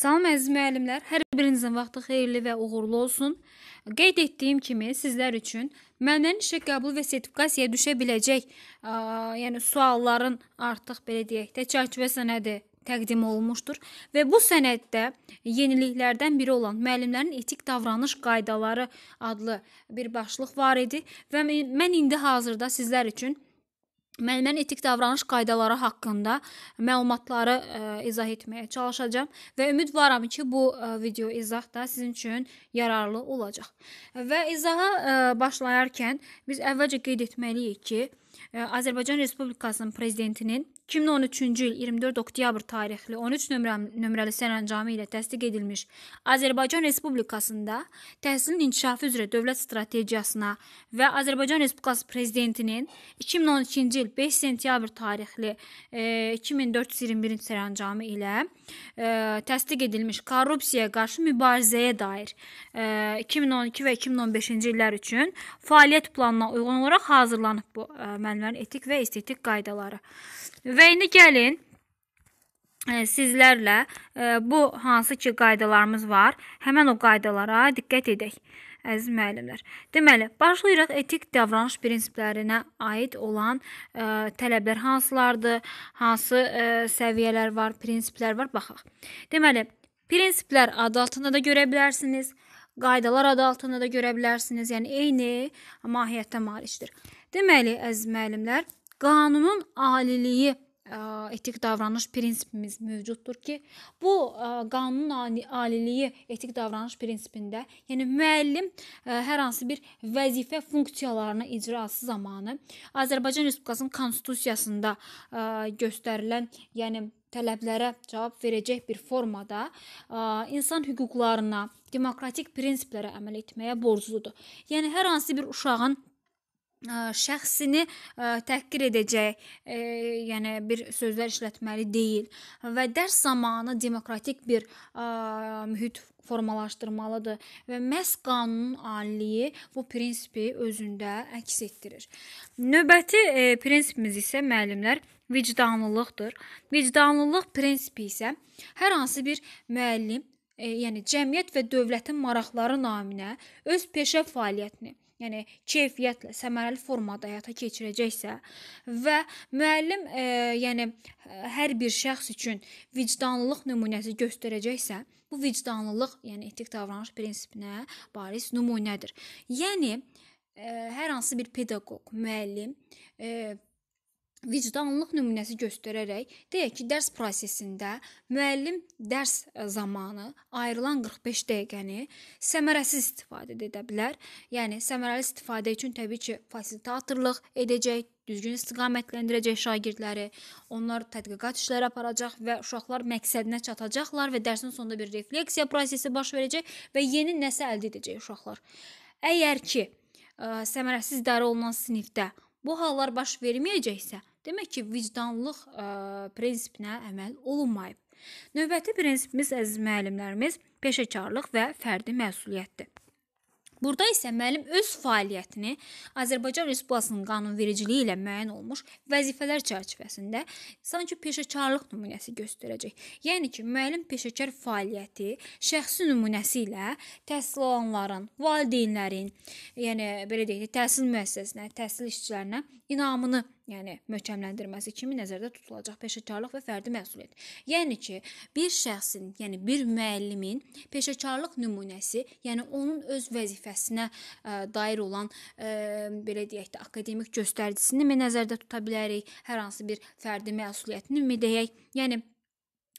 Salam əziz müəllimlər, hər birinizin vaxtı xeyirli və uğurlu olsun. Qeyd etdiyim kimi sizlər üçün müəllimlərin işə qəbul və sertifikasiyaya düşə biləcək, ə, yəni sualların artıq belə deyək də çərçivə sənədi təqdim olunmuşdur və bu sənəddə yeniliklərdən biri olan müəllimlərin etik davranış qaydaları adlı bir başlıq var idi və mən indi hazırda sizlər üçün Müəllimənin etik davranış qaydaları haqqında məlumatları ə, e, izah etməyə çalışacağam və ümidvaram ki, bu ə, e, video izah da sizin üçün yararlı olacaq. Və izaha ə, e, başlayarkən biz əvvəlcə qeyd etməliyik ki, ə, Azərbaycan Respublikasının prezidentinin 2013-cü il 24 oktyabr tarixli 13 nömrə, nömrəli sərəncamı ilə təsdiq edilmiş Azərbaycan Respublikasında təhsilin inkişafı üzrə dövlət strategiyasına və Azərbaycan Respublikası prezidentinin 2012-ci il 5 sentyabr tarixli e, 2421-ci sərəncamı ilə e, təsdiq edilmiş korrupsiyaya qarşı mübarizəyə dair e, 2012 və 2015-ci illər üçün fəaliyyət planına uyğun olaraq hazırlanıb bu e, müəllimlərin etik və estetik qaydaları. Və Və indi gəlin e, sizlərlə e, bu hansı ki qaydalarımız var, həmin o qaydalara diqqət edək. Əziz müəllimlər. Deməli, başlayırıq etik davranış prinsiplərinə aid olan ə, e, tələblər hansılardır, hansı ə, səviyyələr var, prinsiplər var, baxaq. Deməli, prinsiplər adı altında da görə bilərsiniz, qaydalar adı altında da görə bilərsiniz, yəni eyni mahiyyətə malikdir. Deməli, əziz müəllimlər, qanunun aliliyi etik davranış prinsipimiz mövcuddur ki, bu e, qanunun aliliyi etik davranış prinsipində, yəni müəllim e, hər hansı bir vəzifə funksiyalarını icrası zamanı Azərbaycan Respublikasının konstitusiyasında e, göstərilən, yəni tələblərə cavab verəcək bir formada insan hüquqlarına, demokratik prinsiplərə əməl etməyə borcludur. Yəni hər hansı bir uşağın şəxsini təhqir edəcək, yəni bir sözlər işlətməli deyil və dərs zamanı demokratik bir mühit formalaşdırmalıdır və məhz qanunun aliliyi bu prinsipi özündə əks etdirir. Növbəti prinsipimiz isə müəllimlər vicdanlılıqdır. Vicdanlılıq prinsipi isə hər hansı bir müəllim, yəni cəmiyyət və dövlətin maraqları naminə öz peşə fəaliyyətini yəni keyfiyyətlə səmərəli formada həyata keçirəcəksə və müəllim e, yəni hər bir şəxs üçün vicdanlılıq nümunəsi göstərəcəksə, bu vicdanlılıq, yəni etik davranış prinsipinə bariz nümunədir. Yəni e, hər hansı bir pedaqoq, müəllim e, vicdanlıq nümunəsi göstərərək deyək ki, dərs prosesində müəllim dərs e, zamanı ayrılan 45 dəqiqəni səmərəsiz istifadə edə bilər. Yəni səmərəli istifadə üçün təbii ki, fasilitatorluq edəcək, düzgün istiqamətləndirəcək şagirdləri, onlar tədqiqat işləri aparacaq və uşaqlar məqsədinə çatacaqlar və dərsin sonunda bir refleksiya prosesi baş verəcək və yeni nəsə əldə edəcək uşaqlar. Əgər ki, ə, e, səmərəsiz idarə olunan sinifdə bu hallar baş verməyəcəksə, Demək ki, vicdanlıq ə, e, prinsipinə əməl olunmayıb. Növbəti prinsipimiz əziz müəllimlərimiz peşəkarlıq və fərdi məsuliyyətdir. Burada isə müəllim öz fəaliyyətini Azərbaycan Respublikasının qanunvericiliyi ilə müəyyən olmuş vəzifələr çərçivəsində sanki peşəkarlıq nümunəsi göstərəcək. Yəni ki, müəllim peşəkar fəaliyyəti şəxsi nümunəsi ilə təhsil alanların, valideynlərin, yəni belə deyək, təhsil müəssisəsinə, təhsil işçilərinə inamını yəni möhkəmləndirməsi kimi nəzərdə tutulacaq peşəkarlıq və fərdi məsuliyyət. Yəni ki, bir şəxsin, yəni bir müəllimin peşəkarlıq nümunəsi, yəni onun öz vəzifəsinə ə, dair olan ə, belə deyək də akademik göstəricisini mi nəzərdə tuta bilərik? Hər hansı bir fərdi məsuliyyətini mi deyək? Yəni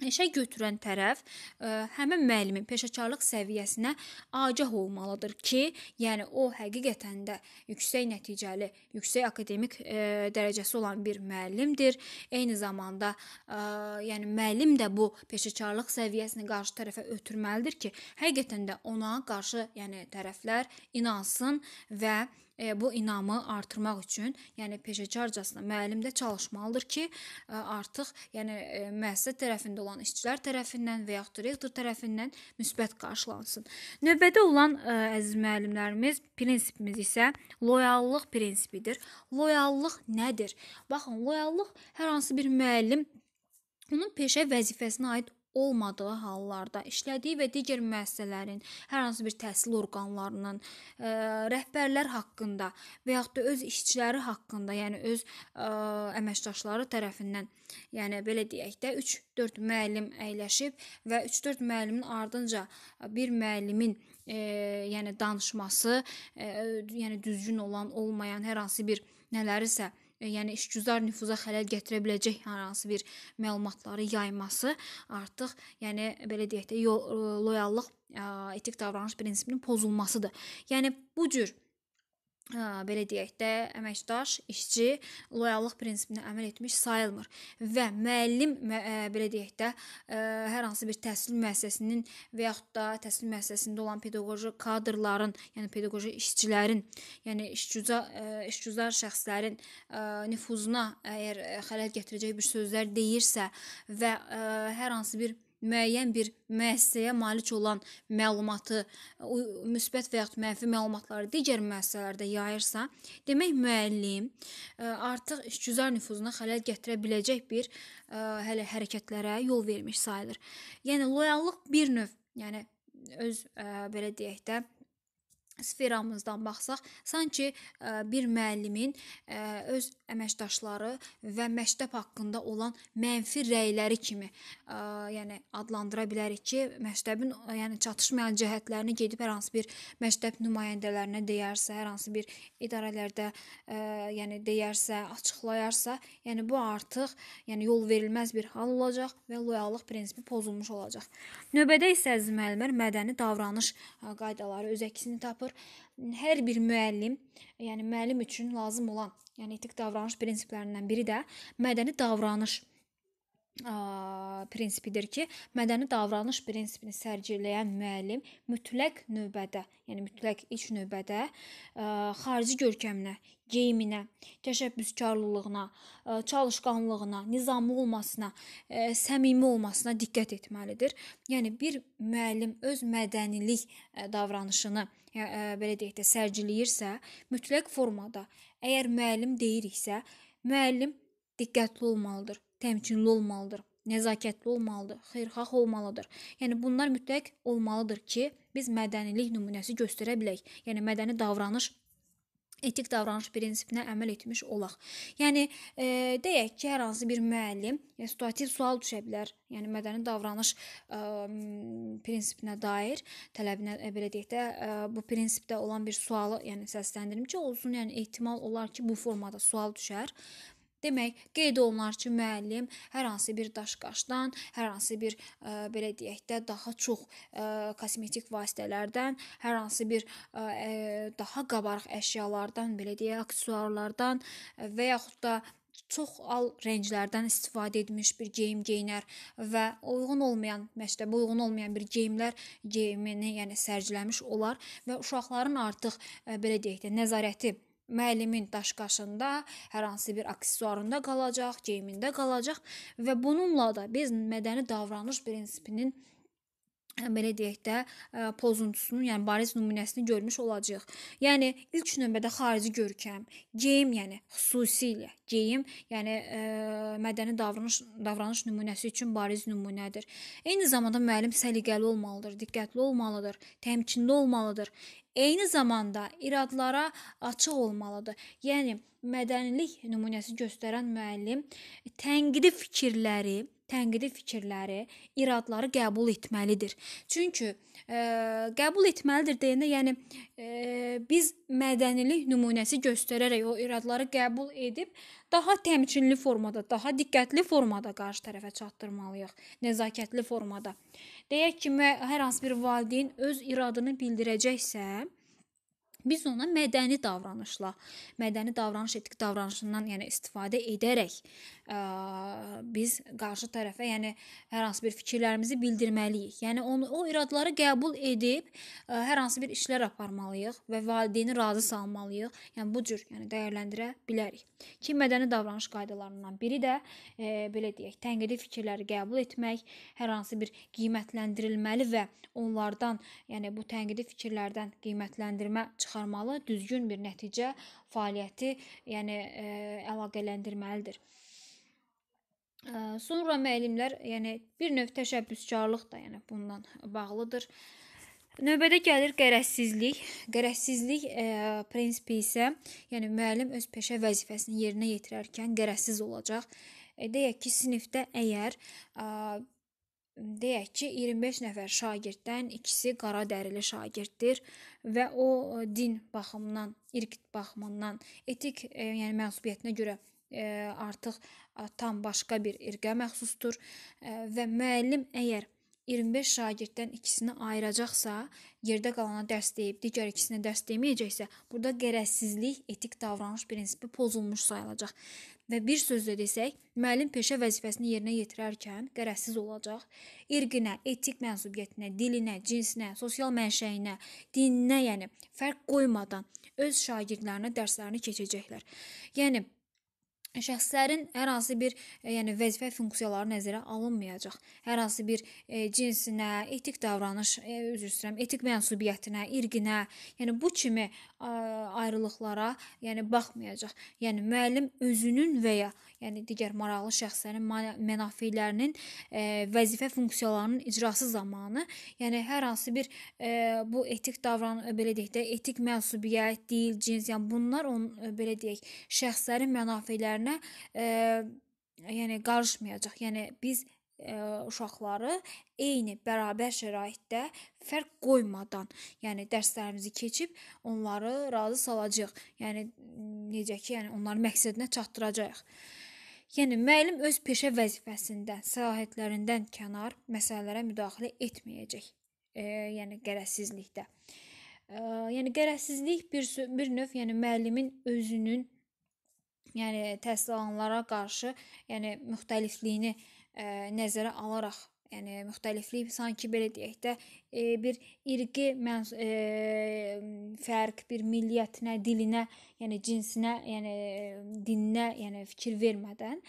İşə götürən tərəf ə, e, həmin müəllimin peşəkarlıq səviyyəsinə agah olmalıdır ki, yəni o həqiqətən də yüksək nəticəli, yüksək akademik ə, e, dərəcəsi olan bir müəllimdir. Eyni zamanda ə, e, yəni müəllim də bu peşəkarlıq səviyyəsini qarşı tərəfə ötürməlidir ki, həqiqətən də ona qarşı, yəni tərəflər inansın və E, bu inamı artırmaq üçün, yəni peşəkarcasına müəllim də çalışmalıdır ki, e, artıq yəni e, müəssisə tərəfində olan işçilər tərəfindən və yaxud direktor tərəfindən müsbət qarşılansın. Növbədə olan əziz müəllimlərimiz prinsipimiz isə loyallıq prinsipidir. Loyallıq nədir? Baxın, loyallıq hər hansı bir müəllim onun peşə vəzifəsinə aid olmadığı hallarda işlədiyi və digər müəssisələrin, hər hansı bir təhsil orqanlarının ə, e, rəhbərlər haqqında və yaxud da öz işçiləri haqqında, yəni öz ə, e, əməkdaşları tərəfindən, yəni belə deyək də 3-4 müəllim əyləşib və 3-4 müəllimin ardınca bir müəllimin ə, e, yəni danışması, ə, yəni düzgün olan, olmayan hər hansı bir nələrsə E, yəni işgüzar nüfuza xələl gətirə biləcək hər hansı bir məlumatları yayması artıq, yəni belə deyək də, loyallıq e, etik davranış prinsipinin pozulmasıdır. Yəni bu cür belə deyək də, əməkdaş, işçi loyallıq prinsipinə əməl etmiş sayılmır və müəllim belə deyək də, hər hansı bir təhsil müəssisəsinin və yaxud da təhsil müəssisəsində olan pedaqoji kadrların, yəni pedaqoji işçilərin, yəni işgüzar işgüzar şəxslərin nüfuzuna əgər xələl gətirəcək bir sözlər deyirsə və hər hansı bir müəyyən bir müəssisəyə malik olan məlumatı müsbət və ya mənfi məlumatları digər müəssisələrdə yayırsa, demək müəllim e, artıq işgüzar nüfuzuna xələl gətirə biləcək bir e, hələ hərəkətlərə yol vermiş sayılır. Yəni loyallıq bir növ, yəni öz ə, e, belə deyək də sferamızdan baxsaq, sanki e, bir müəllimin e, öz əməkdaşları və məktəb haqqında olan mənfi rəyləri kimi, e, yəni adlandıra bilərik ki, məktəbin yəni çatışmayan cəhətlərini gedib hər hansı bir məktəb nümayəndələrinə deyərsə, hər hansı bir idarələrdə yəni deyərsə, açıqlayarsa, yəni bu artıq yəni yol verilməz bir hal olacaq və loyallıq prinsipi pozulmuş olacaq. Növbədə isə əziz müəllimlər mədəni davranış qaydaları öz əksini tapır oxuyur. Hər bir müəllim, yəni müəllim üçün lazım olan, yəni etik davranış prinsiplərindən biri də mədəni davranış ə, prinsipidir ki, mədəni davranış prinsipini sərgiləyən müəllim mütləq növbədə, yəni mütləq ilk növbədə ə, xarici görkəminə, geyiminə, təşəbbüskarlığına, ə, çalışqanlığına, nizamlı olmasına, ə, səmimi olmasına diqqət etməlidir. Yəni bir müəllim öz mədənilik ə, davranışını ə, belə deyək də sərgiləyirsə, mütləq formada, əgər müəllim deyiriksə, müəllim diqqətli olmalıdır təmkinli olmalıdır, nəzakətli olmalıdır, xeyirxah olmalıdır. Yəni bunlar mütləq olmalıdır ki, biz mədənilik nümunəsi göstərə bilək. Yəni mədəni davranış etik davranış prinsipinə əməl etmiş olaq. Yəni e, deyək ki, hər hansı bir müəllim e, situativ sual düşə bilər. Yəni mədəni davranış e, prinsipinə dair tələbinə e, belə deyək də e, bu prinsipdə olan bir sualı yəni səsləndirim ki, olsun, yəni ehtimal olar ki, bu formada sual düşər Demək, qeyd olunar ki, müəllim hər hansı bir daşqaşdan, hər hansı bir ə, e, belə deyək də daha çox ə, e, kosmetik vasitələrdən, hər hansı bir ə, e, daha qabarıq əşyalardan, belə deyək, aksesuarlardan və yaxud da çox al rənglərdən istifadə etmiş bir geyim geyinər və uyğun olmayan məktəbə uyğun olmayan bir geyimlər geyimini, yəni sərgiləmiş olar və uşaqların artıq belə deyək də nəzarəti müəllimin daşqaşında, hər hansı bir aksessuarında qalacaq, geyimində qalacaq və bununla da biz mədəni davranış prinsipinin belə deyək də e, pozuntusunun, yəni bariz nümunəsini görmüş olacağıq. Yəni ilk növbədə xarici görkəm, geyim, yəni xüsusilə geyim, yəni ə, e, mədəni davranış davranış nümunəsi üçün bariz nümunədir. Eyni zamanda müəllim səliqəli olmalıdır, diqqətli olmalıdır, təmkinli olmalıdır. Eyni zamanda iradlara açıq olmalıdır. Yəni mədənilik nümunəsi göstərən müəllim tənqidi fikirləri tənqidi fikirləri, iradları qəbul etməlidir. Çünki ə, e, qəbul etməlidir deyəndə, yəni ə, e, biz mədənilik nümunəsi göstərərək o iradları qəbul edib daha təmkinli formada, daha diqqətli formada qarşı tərəfə çatdırmalıyıq, nəzakətli formada. Deyək ki, hər hansı bir valideyn öz iradını bildirəcəksə, biz ona mədəni davranışla, mədəni davranış etik davranışından, yəni istifadə edərək ə, biz qarşı tərəfə, yəni hər hansı bir fikirlərimizi bildirməliyik. Yəni onu o iradları qəbul edib ə, hər hansı bir işlər aparmalıyıq və valideyni razı salmalıyıq. Yəni bu cür, yəni dəyərləndirə bilərik. Ki mədəni davranış qaydalarından biri də ə, belə deyək, tənqidi fikirləri qəbul etmək, hər hansı bir qiymətləndirilməli və onlardan, yəni bu tənqidi fikirlərdən qiymətləndirmə çıxarmalı, düzgün bir nəticə fəaliyyəti, yəni ə, əlaqələndirməlidir. Sonra müəllimlər, yəni bir növ təşəbbüskarlıq da yəni bundan bağlıdır. Növbədə gəlir qərəzsizlik. Qərəzsizlik e, prinsipi isə, yəni müəllim öz peşə vəzifəsini yerinə yetirərkən qərəzsiz olacaq. E, deyək ki, sinifdə əgər e, deyək ki, 25 nəfər şagirddən ikisi qara dərili şagirddir və o e, din baxımından, irq baxımından, etik, e, yəni mənsubiyyətinə görə artıq tam başqa bir irqə məxsusdur və müəllim əgər 25 şagirddən ikisini ayıracaqsa, yerdə qalana dərs deyib, digər ikisinə dərs deməyəcəksə, burada qərəzsizlik etik davranış prinsipi pozulmuş sayılacaq. Və bir sözlə desək, müəllim peşə vəzifəsini yerinə yetirərkən qərəzsiz olacaq. İrqinə, etik mənsubiyyətinə, dilinə, cinsinə, sosial mənşəyinə, dininə, yəni fərq qoymadan öz şagirdlərinə dərslərini keçəcəklər. Yəni şəxslərin hər hansı bir, e, yəni vəzifə funksiyaları nəzərə alınmayacaq. Hər hansı bir e, cinsinə, etik davranış, e, üzr istəyirəm, etik mənsubiyyətinə, irqinə, yəni bu kimi ə, ayrılıqlara, yəni baxmayacaq. Yəni müəllim özünün və ya yəni digər maraqlı şəxslərin mənafelərinin e, vəzifə funksiyalarının icrası zamanı, yəni hər hansı bir e, bu etik davran e, belə deyək də, etik mənsubiyyət, dil, cins, yəni bunlar on belə deyək, şəxslərin mənafelərinə yəni qarışmayacaq. Yəni biz ə, uşaqları eyni bərabər şəraitdə fərq qoymadan, yəni dərslərimizi keçib onları razı salacağıq. Yəni necə ki, yəni onların məqsədinə çatdıracağıq. Yəni müəllim öz peşə vəzifəsindən, səlahiyyətlərindən kənar məsələlərə müdaxilə etməyəcək. E, yəni qərəzsizlikdə. E, yəni qərəzsizlik bir bir növ, yəni müəllimin özünün yəni təhsil alanlara qarşı, yəni müxtəlifliyini e, nəzərə alaraq yəni müxtəliflik sanki belə deyək də e, bir irqi məns e, fərq, bir milliyyətinə, dilinə, yəni cinsinə, yəni e, dininə, yəni fikir vermədən,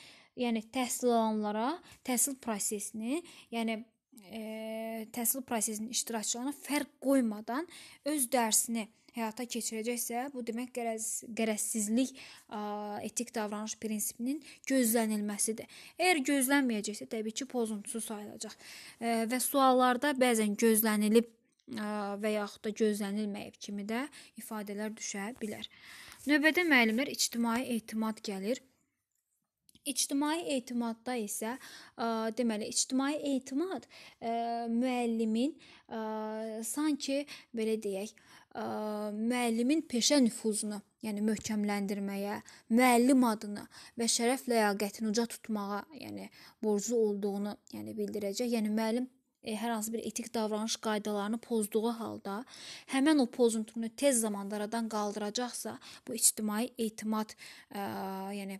yəni təhsil alanlara təhsil prosesini, yəni e, təhsil prosesinin iştirakçılarına fərq qoymadan öz dərsini həyata keçirəcəksə, bu demək qərəz qərəzsizlik ə, etik davranış prinsipinin gözlənilməsidir. Əgər gözlənməyəcəksə, təbii ki, pozuntusu sayılacaq. Ə, e, və suallarda bəzən gözlənilib ə, və yaxud da gözlənilməyib kimi də ifadələr düşə bilər. Növbədə müəllimlər ictimai etimad gəlir. İctimai etimadda isə e, deməli ictimai etimad e, müəllimin e, sanki belə deyək, müəllimin peşə nüfuzunu, yəni möhkəmləndirməyə, müəllim adını və şərəf ləyaqətini uca tutmağa, yəni borclu olduğunu, yəni bildirəcək. Yəni müəllim e, hər hansı bir etik davranış qaydalarını pozduğu halda həmin o pozuntunu tez zamanda aradan qaldıracaqsa, bu ictimai etimad e, yəni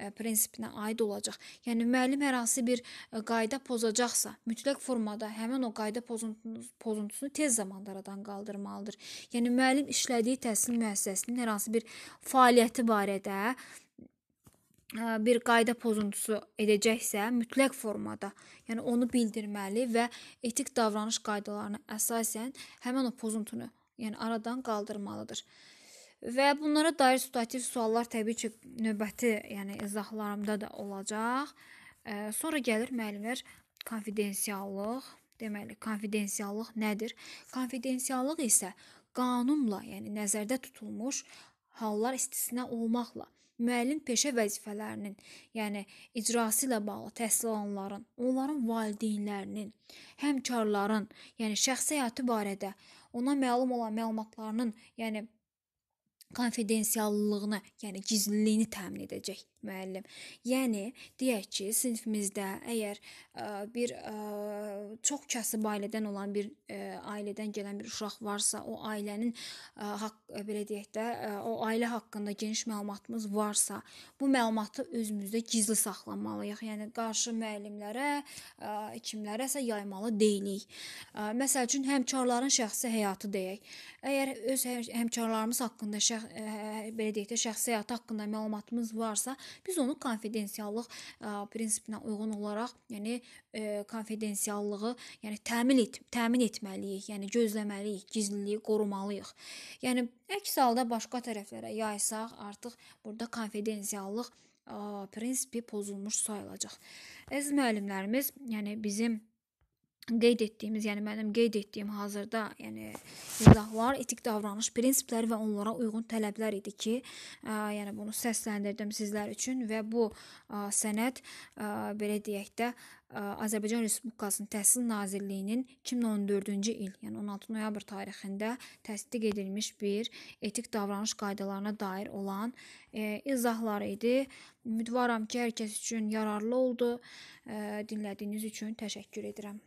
e, prinsipinə aid olacaq. Yəni müəllim hər hansı bir e, qayda pozacaqsa, mütləq formada həmin o qayda pozuntusunu, pozuntusunu tez zamanda aradan qaldırmalıdır. Yəni müəllim işlədiyi təhsil müəssisəsinin hər hansı bir fəaliyyəti barədə bir qayda pozuntusu edəcəksə, mütləq formada, yəni onu bildirməli və etik davranış qaydalarına əsasən həmin o pozuntunu, yəni aradan qaldırmalıdır. Və bunlara dair situativ suallar təbii ki, növbəti, yəni izahlarımda da olacaq. Sonra gəlir müəllimlər konfidensiallıq. Deməli, konfidensiallıq nədir? Konfidensiallıq isə qanunla, yəni nəzərdə tutulmuş hallar istisna olmaqla müəllim peşə vəzifələrinin, yəni icrası ilə bağlı təhsil alanların, onların valideynlərinin, həmkarların, yəni şəxsi həyatı barədə ona məlum olan məlumatlarının, yəni konfidensiallığını, yəni gizliliyini təmin edəcək müəllim. Yəni deyək ki, sinifimizdə əgər ə, e, bir ə, e, çox kasıb ailədən olan bir ə, e, ailədən gələn bir uşaq varsa, o ailənin ə, haqq belə deyək də, ə, o ailə haqqında geniş məlumatımız varsa, bu məlumatı özümüzdə gizli saxlamalıyıq. Yəni qarşı müəllimlərə, ə, kimlərəsə yaymalı deyilik. Ə, məsəl üçün həmkarların şəxsi həyatı deyək. Əgər öz həmkarlarımız haqqında şəx ə, belə deyək də, şəxsi həyatı haqqında məlumatımız varsa, Biz onu konfidensiallıq e, prinsipinə uyğun olaraq, yəni e, konfidensiallığı, yəni təmin et, təmin etməliyik, yəni gözləməliyik, gizliliyi qorumalıyıq. Yəni əks halda başqa tərəflərə yaysaq, artıq burada konfidensiallıq e, prinsipi pozulmuş sayılacaq. Əziz müəllimlərimiz, yəni bizim qeyd etdiyimiz, yəni mənim qeyd etdiyim hazırda, yəni izahlar etik davranış prinsipləri və onlara uyğun tələblər idi ki, ə, yəni bunu səsləndirdim sizlər üçün və bu ə, sənəd ə, belə deyək də ə, Azərbaycan Respublikasının Təhsil Nazirliyinin 2014-cü il, yəni 16 noyabr tarixində təsdiq edilmiş bir etik davranış qaydalarına dair olan ə, izahlar idi. Ümidvaram ki, hər kəs üçün yararlı oldu. Ə, dinlədiyiniz üçün təşəkkür edirəm.